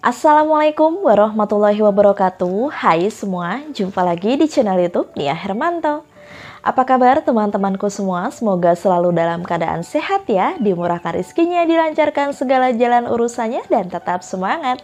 Assalamualaikum warahmatullahi wabarakatuh Hai semua, jumpa lagi di channel youtube Nia Hermanto Apa kabar teman-temanku semua? Semoga selalu dalam keadaan sehat ya Dimurahkan rizkinya, dilancarkan segala jalan urusannya dan tetap semangat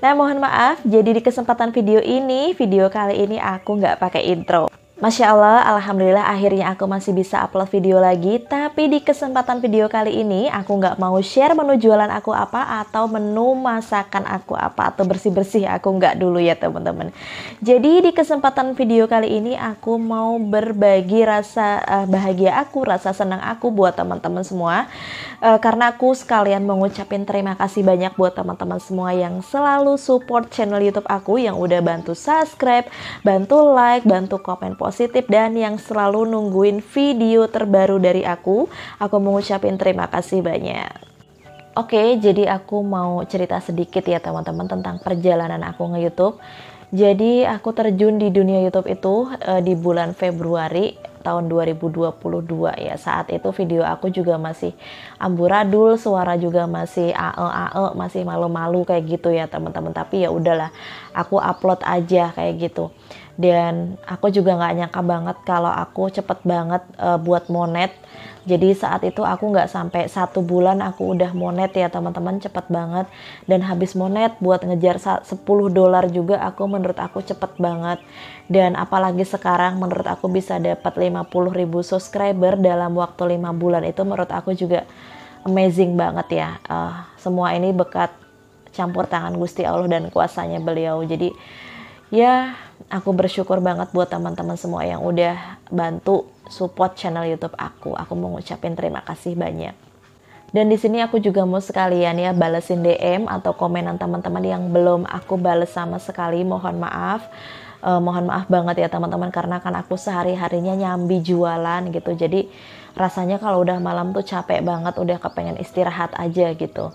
Nah mohon maaf, jadi di kesempatan video ini, video kali ini aku nggak pakai intro Masya Allah, Alhamdulillah akhirnya aku masih bisa upload video lagi Tapi di kesempatan video kali ini aku nggak mau share menu jualan aku apa Atau menu masakan aku apa Atau bersih-bersih aku nggak dulu ya teman-teman Jadi di kesempatan video kali ini aku mau berbagi rasa uh, bahagia aku Rasa senang aku buat teman-teman semua uh, Karena aku sekalian mengucapin terima kasih banyak buat teman-teman semua Yang selalu support channel youtube aku Yang udah bantu subscribe, bantu like, bantu komen positif dan yang selalu nungguin video terbaru dari aku. Aku mengucapkan terima kasih banyak. Oke, jadi aku mau cerita sedikit ya teman-teman tentang perjalanan aku nge-YouTube. Jadi aku terjun di dunia YouTube itu uh, di bulan Februari tahun 2022 ya saat itu video aku juga masih amburadul suara juga masih ae ae masih malu-malu kayak gitu ya teman-teman tapi ya udahlah aku upload aja kayak gitu dan aku juga nggak nyangka banget kalau aku cepet banget uh, buat monet jadi saat itu aku nggak sampai satu bulan aku udah monet ya teman-teman cepet banget dan habis monet buat ngejar 10 dolar juga aku menurut aku cepet banget dan apalagi sekarang menurut aku bisa dapat 50 ribu subscriber dalam waktu 5 bulan itu menurut aku juga amazing banget ya uh, semua ini bekat campur tangan Gusti Allah dan kuasanya beliau jadi ya aku bersyukur banget buat teman-teman semua yang udah bantu support channel YouTube aku. Aku mau ngucapin terima kasih banyak. Dan di sini aku juga mau sekalian ya balesin DM atau komenan teman-teman yang belum aku bales sama sekali. Mohon maaf. Uh, mohon maaf banget ya teman-teman karena kan aku sehari-harinya nyambi jualan gitu. Jadi rasanya kalau udah malam tuh capek banget, udah kepengen istirahat aja gitu.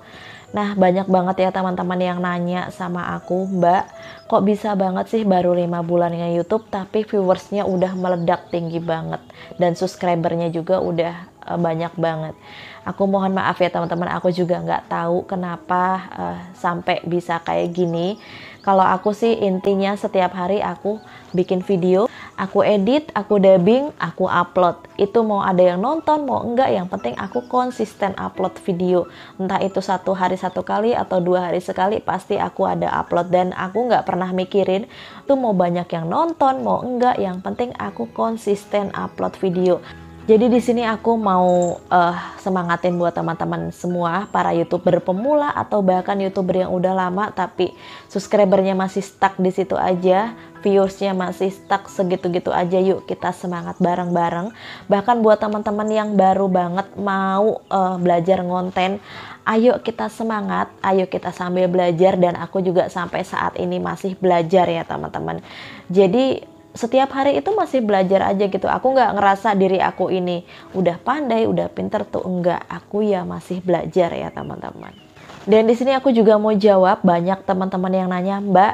Nah, banyak banget ya teman-teman yang nanya sama aku, Mbak, kok bisa banget sih baru 5 bulan dengan YouTube tapi viewersnya udah meledak tinggi banget dan subscribernya juga udah uh, banyak banget. Aku mohon maaf ya teman-teman, aku juga nggak tahu kenapa uh, sampai bisa kayak gini. Kalau aku sih intinya setiap hari aku bikin video Aku edit, aku dubbing, aku upload. Itu mau ada yang nonton, mau enggak, yang penting aku konsisten upload video. Entah itu satu hari satu kali atau dua hari sekali, pasti aku ada upload. Dan aku nggak pernah mikirin, tuh mau banyak yang nonton, mau enggak, yang penting aku konsisten upload video. Jadi di sini aku mau uh, semangatin buat teman-teman semua para youtuber pemula atau bahkan youtuber yang udah lama tapi subscribernya masih stuck di situ aja, viewersnya masih stuck segitu-gitu aja. Yuk kita semangat bareng-bareng. Bahkan buat teman-teman yang baru banget mau uh, belajar ngonten, ayo kita semangat, ayo kita sambil belajar dan aku juga sampai saat ini masih belajar ya teman-teman. Jadi setiap hari itu masih belajar aja gitu. Aku nggak ngerasa diri aku ini udah pandai, udah pinter tuh enggak. Aku ya masih belajar ya teman-teman. Dan di sini aku juga mau jawab banyak teman-teman yang nanya, Mbak,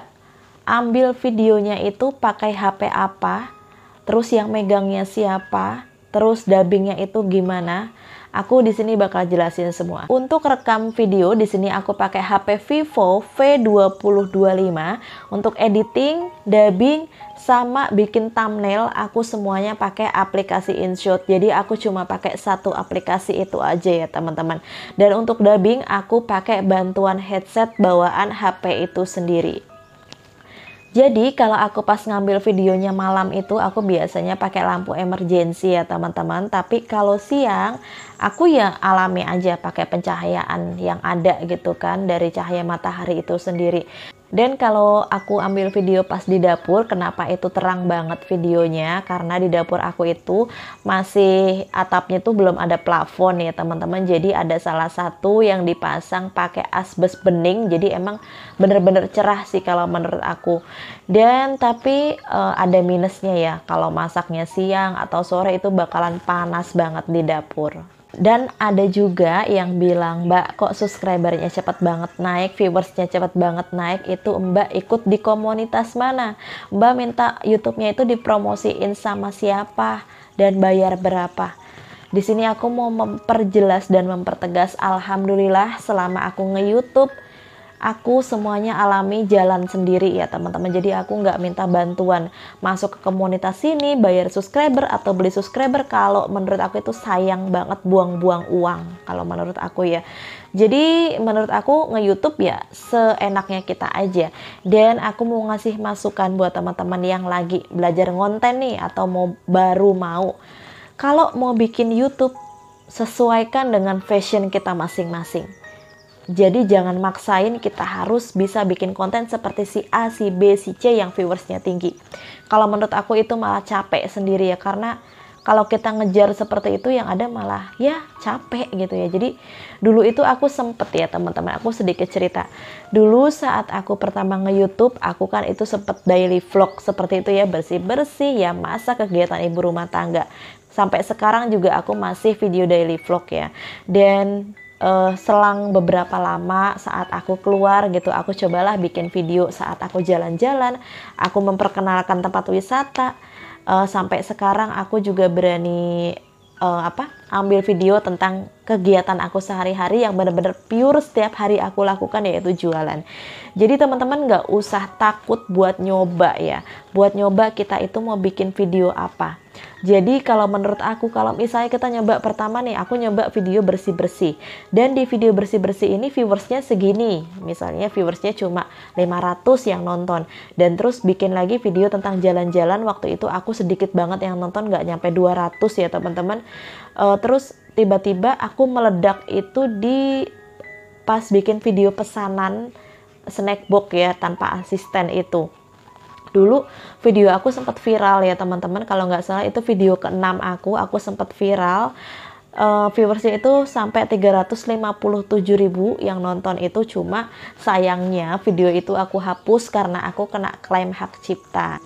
ambil videonya itu pakai HP apa? Terus yang megangnya siapa? Terus dubbingnya itu gimana? Aku di sini bakal jelasin semua. Untuk rekam video di sini aku pakai HP Vivo V225 untuk editing, dubbing, sama bikin thumbnail aku semuanya pakai aplikasi InShot jadi aku cuma pakai satu aplikasi itu aja ya teman-teman dan untuk dubbing aku pakai bantuan headset bawaan HP itu sendiri jadi kalau aku pas ngambil videonya malam itu aku biasanya pakai lampu emergency ya teman-teman. Tapi kalau siang aku ya alami aja pakai pencahayaan yang ada gitu kan dari cahaya matahari itu sendiri. Dan kalau aku ambil video pas di dapur, kenapa itu terang banget videonya? Karena di dapur aku itu masih atapnya tuh belum ada plafon ya teman-teman. Jadi ada salah satu yang dipasang pakai asbes bening. Jadi emang bener-bener cerah sih kalau menurut aku. Dan tapi e, ada minusnya ya. Kalau masaknya siang atau sore itu bakalan panas banget di dapur dan ada juga yang bilang mbak kok subscribernya cepat banget naik viewersnya cepat banget naik itu mbak ikut di komunitas mana mbak minta YouTube-nya itu dipromosiin sama siapa dan bayar berapa di sini aku mau memperjelas dan mempertegas alhamdulillah selama aku nge-YouTube aku semuanya alami jalan sendiri ya teman-teman jadi aku nggak minta bantuan masuk ke komunitas ini, bayar subscriber atau beli subscriber kalau menurut aku itu sayang banget buang-buang uang kalau menurut aku ya jadi menurut aku nge-youtube ya seenaknya kita aja dan aku mau ngasih masukan buat teman-teman yang lagi belajar ngonten nih atau mau baru mau kalau mau bikin youtube sesuaikan dengan fashion kita masing-masing jadi jangan maksain kita harus bisa bikin konten seperti si A, si B, si C yang viewersnya tinggi. Kalau menurut aku itu malah capek sendiri ya karena kalau kita ngejar seperti itu yang ada malah ya capek gitu ya jadi dulu itu aku sempet ya teman-teman aku sedikit cerita dulu saat aku pertama nge YouTube aku kan itu sempet daily vlog seperti itu ya bersih bersih ya masa kegiatan ibu rumah tangga sampai sekarang juga aku masih video daily vlog ya dan uh, selang beberapa lama saat aku keluar gitu aku cobalah bikin video saat aku jalan-jalan aku memperkenalkan tempat wisata uh, sampai sekarang aku juga berani uh, apa ambil video tentang kegiatan aku sehari-hari yang benar-benar pure setiap hari aku lakukan yaitu jualan. Jadi teman-teman nggak usah takut buat nyoba ya. Buat nyoba kita itu mau bikin video apa. Jadi kalau menurut aku kalau misalnya kita nyoba pertama nih aku nyoba video bersih-bersih dan di video bersih-bersih ini viewersnya segini misalnya viewersnya cuma 500 yang nonton dan terus bikin lagi video tentang jalan-jalan waktu itu aku sedikit banget yang nonton nggak nyampe 200 ya teman-teman uh, terus tiba-tiba aku meledak itu di pas bikin video pesanan snack box ya tanpa asisten itu dulu video aku sempat viral ya teman-teman kalau nggak salah itu video keenam aku aku sempat viral uh, viewersnya itu sampai 357 ribu yang nonton itu cuma sayangnya video itu aku hapus karena aku kena klaim hak cipta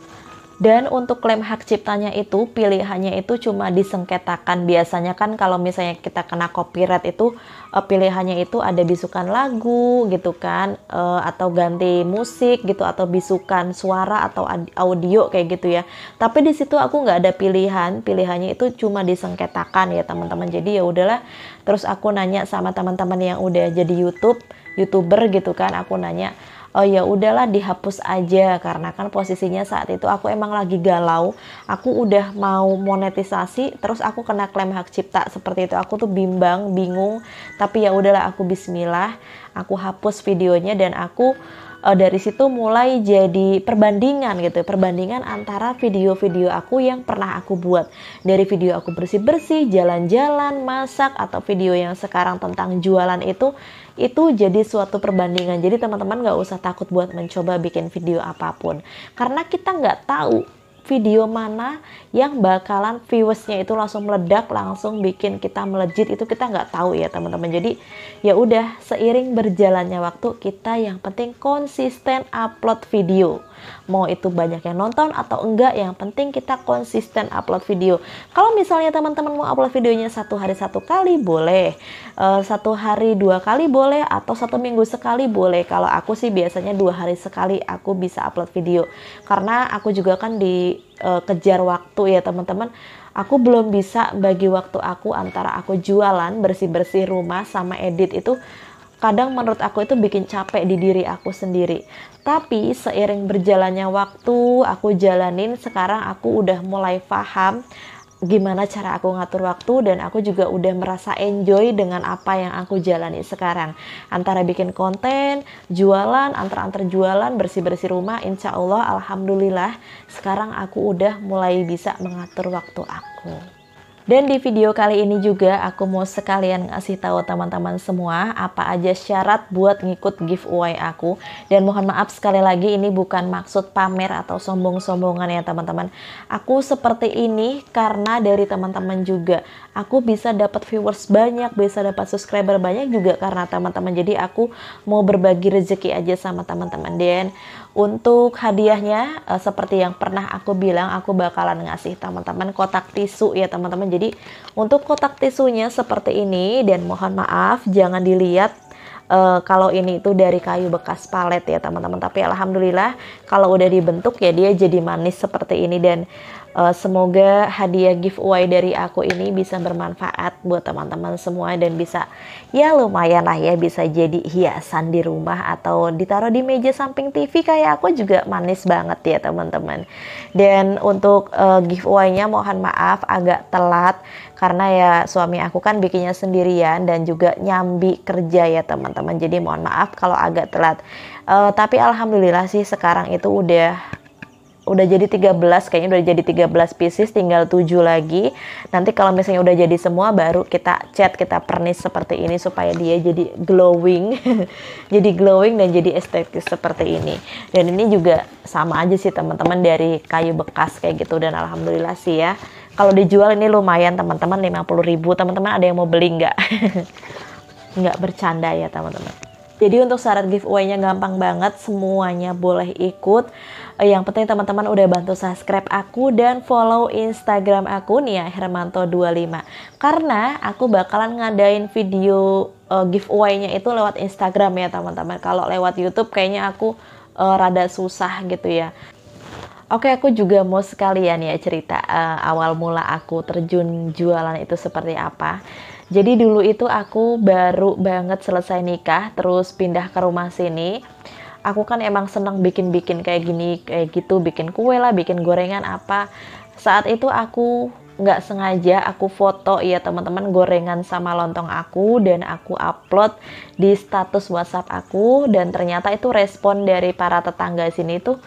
dan untuk klaim hak ciptanya itu pilihannya itu cuma disengketakan. Biasanya kan kalau misalnya kita kena copyright itu eh, pilihannya itu ada bisukan lagu gitu kan eh, atau ganti musik gitu atau bisukan suara atau audio kayak gitu ya. Tapi di situ aku nggak ada pilihan, pilihannya itu cuma disengketakan ya teman-teman. Jadi ya udahlah. Terus aku nanya sama teman-teman yang udah jadi YouTube, YouTuber gitu kan, aku nanya oh ya udahlah dihapus aja karena kan posisinya saat itu aku emang lagi galau aku udah mau monetisasi terus aku kena klaim hak cipta seperti itu aku tuh bimbang bingung tapi ya udahlah aku bismillah aku hapus videonya dan aku uh, dari situ mulai jadi perbandingan gitu perbandingan antara video-video aku yang pernah aku buat dari video aku bersih-bersih jalan-jalan masak atau video yang sekarang tentang jualan itu itu jadi suatu perbandingan. Jadi teman-teman nggak usah takut buat mencoba bikin video apapun. Karena kita nggak tahu video mana yang bakalan viewersnya itu langsung meledak langsung bikin kita melejit itu kita nggak tahu ya teman-teman jadi ya udah seiring berjalannya waktu kita yang penting konsisten upload video Mau itu banyak yang nonton atau enggak, yang penting kita konsisten upload video. Kalau misalnya teman-teman mau upload videonya satu hari satu kali boleh, e, satu hari dua kali boleh, atau satu minggu sekali boleh. Kalau aku sih biasanya dua hari sekali aku bisa upload video, karena aku juga kan dikejar eh, e, waktu ya teman-teman aku belum bisa bagi waktu aku antara aku jualan bersih-bersih rumah sama edit itu kadang menurut aku itu bikin capek di diri aku sendiri. Tapi seiring berjalannya waktu, aku jalanin sekarang aku udah mulai paham gimana cara aku ngatur waktu dan aku juga udah merasa enjoy dengan apa yang aku jalani sekarang antara bikin konten jualan antar antar jualan bersih bersih rumah insya Allah alhamdulillah sekarang aku udah mulai bisa mengatur waktu aku. Dan di video kali ini juga aku mau sekalian ngasih tahu teman-teman semua apa aja syarat buat ngikut giveaway aku. Dan mohon maaf sekali lagi ini bukan maksud pamer atau sombong-sombongan ya teman-teman. Aku seperti ini karena dari teman-teman juga. Aku bisa dapat viewers banyak, bisa dapat subscriber banyak juga karena teman-teman. Jadi aku mau berbagi rezeki aja sama teman-teman. Dan untuk hadiahnya uh, seperti yang pernah aku bilang aku bakalan ngasih teman-teman kotak tisu ya teman-teman. Jadi untuk kotak tisunya seperti ini dan mohon maaf jangan dilihat uh, kalau ini itu dari kayu bekas palet ya teman-teman. Tapi alhamdulillah kalau udah dibentuk ya dia jadi manis seperti ini dan Uh, semoga hadiah giveaway dari aku ini bisa bermanfaat buat teman-teman semua dan bisa ya lumayan lah ya bisa jadi hiasan di rumah atau ditaruh di meja samping TV kayak aku juga manis banget ya teman-teman. Dan untuk uh, giveaway-nya mohon maaf agak telat karena ya suami aku kan bikinnya sendirian dan juga nyambi kerja ya teman-teman. Jadi mohon maaf kalau agak telat. Uh, tapi alhamdulillah sih sekarang itu udah udah jadi 13 kayaknya udah jadi 13 pieces tinggal 7 lagi nanti kalau misalnya udah jadi semua baru kita cat kita pernis seperti ini supaya dia jadi glowing jadi glowing dan jadi estetis seperti ini dan ini juga sama aja sih teman-teman dari kayu bekas kayak gitu dan alhamdulillah sih ya kalau dijual ini lumayan teman-teman 50 ribu teman-teman ada yang mau beli nggak nggak bercanda ya teman-teman jadi untuk syarat giveaway-nya gampang banget, semuanya boleh ikut. Eh, yang penting teman-teman udah bantu subscribe aku dan follow Instagram aku Nia ya, Hermanto25. Karena aku bakalan ngadain video uh, giveaway-nya itu lewat Instagram ya teman-teman. Kalau lewat YouTube kayaknya aku uh, rada susah gitu ya. Oke, aku juga mau sekalian ya cerita uh, awal mula aku terjun jualan itu seperti apa. Jadi dulu itu aku baru banget selesai nikah, terus pindah ke rumah sini. Aku kan emang seneng bikin-bikin kayak gini, kayak gitu, bikin kue lah, bikin gorengan apa. Saat itu aku nggak sengaja aku foto ya teman-teman gorengan sama lontong aku dan aku upload di status WhatsApp aku dan ternyata itu respon dari para tetangga sini tuh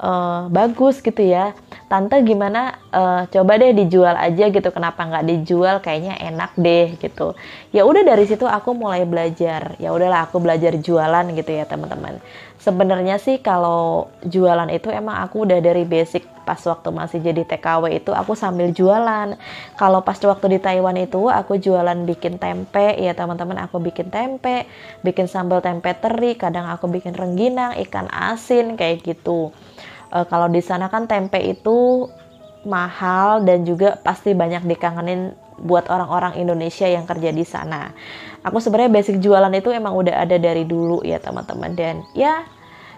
uh, bagus gitu ya tante gimana uh, coba deh dijual aja gitu kenapa nggak dijual kayaknya enak deh gitu ya udah dari situ aku mulai belajar ya udahlah aku belajar jualan gitu ya teman-teman sebenarnya sih kalau jualan itu emang aku udah dari basic pas waktu masih jadi TKW itu aku sambil jualan kalau pas waktu di Taiwan itu aku jualan bikin tempe ya teman-teman aku bikin tempe bikin sambal tempe teri kadang aku bikin rengginang ikan asin kayak gitu e, kalau di sana kan tempe itu mahal dan juga pasti banyak dikangenin buat orang-orang Indonesia yang kerja di sana. Aku sebenarnya basic jualan itu emang udah ada dari dulu ya teman-teman dan ya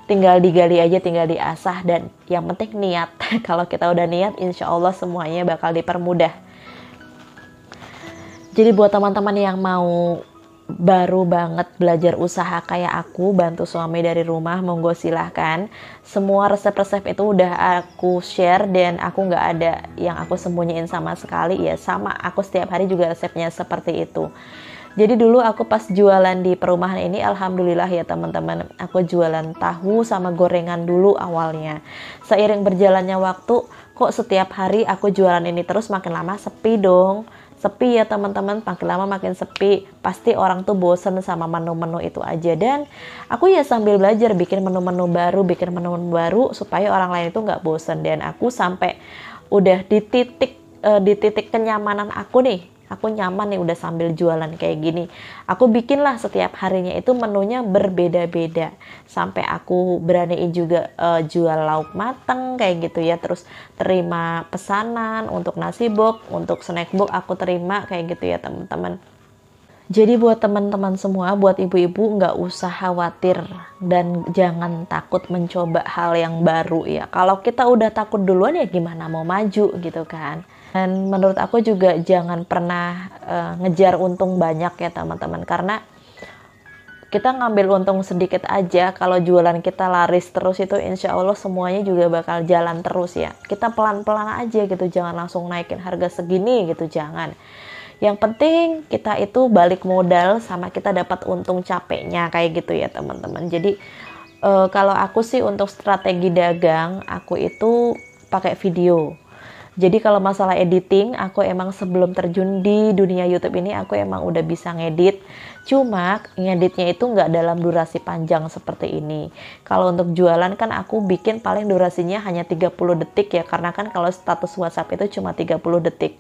tinggal digali aja, tinggal diasah dan yang penting niat. Kalau kita udah niat, insya Allah semuanya bakal dipermudah. Jadi buat teman-teman yang mau baru banget belajar usaha kayak aku bantu suami dari rumah monggo silahkan semua resep-resep itu udah aku share dan aku nggak ada yang aku sembunyiin sama sekali ya sama aku setiap hari juga resepnya seperti itu jadi dulu aku pas jualan di perumahan ini alhamdulillah ya teman-teman aku jualan tahu sama gorengan dulu awalnya seiring berjalannya waktu kok setiap hari aku jualan ini terus makin lama sepi dong sepi ya teman-teman makin lama makin sepi pasti orang tuh bosen sama menu-menu itu aja dan aku ya sambil belajar bikin menu-menu baru bikin menu-menu baru supaya orang lain itu nggak bosen dan aku sampai udah di titik uh, di titik kenyamanan aku nih aku nyaman nih udah sambil jualan kayak gini. Aku bikinlah setiap harinya itu menunya berbeda-beda sampai aku beraniin juga uh, jual lauk mateng kayak gitu ya. Terus terima pesanan untuk nasi box, untuk snack box aku terima kayak gitu ya teman-teman. Jadi buat teman-teman semua, buat ibu-ibu nggak usah khawatir dan jangan takut mencoba hal yang baru ya. Kalau kita udah takut duluan ya gimana mau maju gitu kan dan menurut aku juga jangan pernah uh, ngejar untung banyak ya teman-teman karena kita ngambil untung sedikit aja kalau jualan kita laris terus itu insya Allah semuanya juga bakal jalan terus ya kita pelan-pelan aja gitu jangan langsung naikin harga segini gitu jangan yang penting kita itu balik modal sama kita dapat untung capeknya kayak gitu ya teman-teman jadi uh, kalau aku sih untuk strategi dagang aku itu pakai video jadi kalau masalah editing, aku emang sebelum terjun di dunia YouTube ini aku emang udah bisa ngedit. Cuma ngeditnya itu nggak dalam durasi panjang seperti ini. Kalau untuk jualan kan aku bikin paling durasinya hanya 30 detik ya karena kan kalau status WhatsApp itu cuma 30 detik.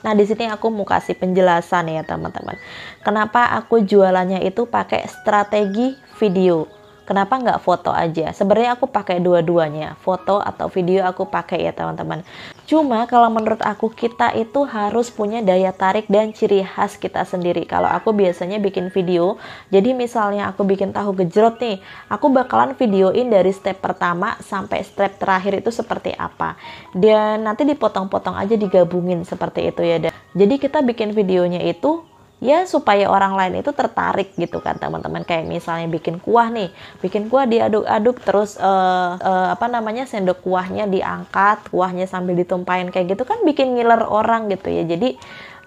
Nah, di sini aku mau kasih penjelasan ya, teman-teman. Kenapa aku jualannya itu pakai strategi video? kenapa nggak foto aja? Sebenarnya aku pakai dua-duanya, foto atau video aku pakai ya teman-teman. Cuma kalau menurut aku kita itu harus punya daya tarik dan ciri khas kita sendiri. Kalau aku biasanya bikin video, jadi misalnya aku bikin tahu gejrot nih, aku bakalan videoin dari step pertama sampai step terakhir itu seperti apa. Dan nanti dipotong-potong aja digabungin seperti itu ya. Jadi kita bikin videonya itu ya supaya orang lain itu tertarik gitu kan teman-teman kayak misalnya bikin kuah nih bikin kuah diaduk-aduk terus uh, uh, apa namanya sendok kuahnya diangkat kuahnya sambil ditumpahin kayak gitu kan bikin ngiler orang gitu ya jadi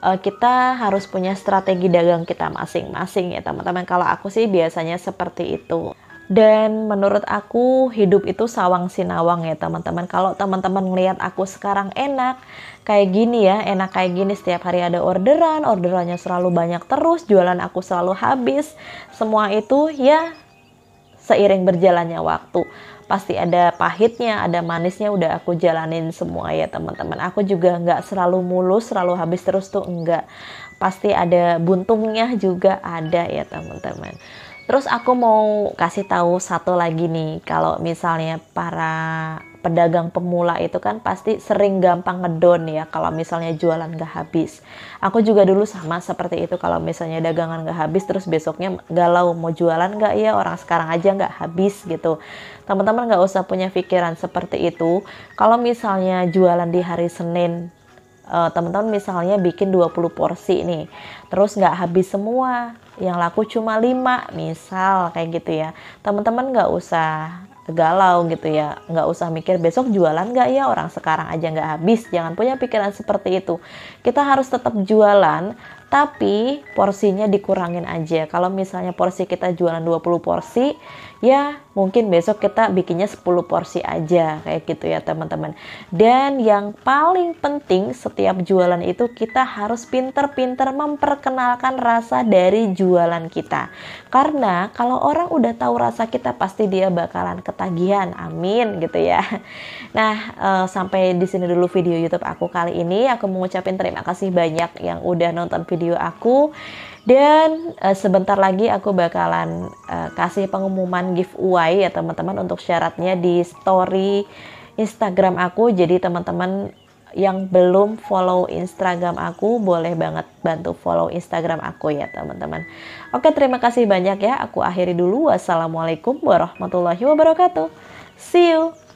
eh, kita harus punya strategi dagang kita masing-masing ya teman-teman kalau aku sih biasanya seperti itu dan menurut aku hidup itu sawang sinawang ya teman-teman. Kalau teman-teman ngelihat aku sekarang enak kayak gini ya, enak kayak gini setiap hari ada orderan, orderannya selalu banyak terus, jualan aku selalu habis. Semua itu ya seiring berjalannya waktu pasti ada pahitnya, ada manisnya udah aku jalanin semua ya teman-teman. Aku juga nggak selalu mulus, selalu habis terus tuh enggak. Pasti ada buntungnya juga ada ya teman-teman. Terus aku mau kasih tahu satu lagi nih, kalau misalnya para pedagang pemula itu kan pasti sering gampang ngedon ya kalau misalnya jualan gak habis. Aku juga dulu sama seperti itu kalau misalnya dagangan gak habis terus besoknya galau mau jualan gak ya orang sekarang aja gak habis gitu. Teman-teman gak usah punya pikiran seperti itu. Kalau misalnya jualan di hari Senin eh, teman-teman misalnya bikin 20 porsi nih terus nggak habis semua yang laku cuma lima misal kayak gitu ya teman-teman nggak usah galau gitu ya nggak usah mikir besok jualan nggak ya orang sekarang aja nggak habis jangan punya pikiran seperti itu kita harus tetap jualan tapi porsinya dikurangin aja kalau misalnya porsi kita jualan 20 porsi ya mungkin besok kita bikinnya 10 porsi aja kayak gitu ya teman-teman dan yang paling penting setiap jualan itu kita harus pinter-pinter memperkenalkan rasa dari jualan kita karena kalau orang udah tahu rasa kita pasti dia bakalan ketagihan amin gitu ya nah eh, sampai di sini dulu video YouTube aku kali ini aku mengucapkan terima kasih banyak yang udah nonton video aku dan uh, sebentar lagi aku bakalan uh, kasih pengumuman giveaway ya teman-teman untuk syaratnya di story Instagram aku. Jadi teman-teman yang belum follow Instagram aku boleh banget bantu follow Instagram aku ya teman-teman. Oke terima kasih banyak ya. Aku akhiri dulu. Wassalamualaikum warahmatullahi wabarakatuh. See you.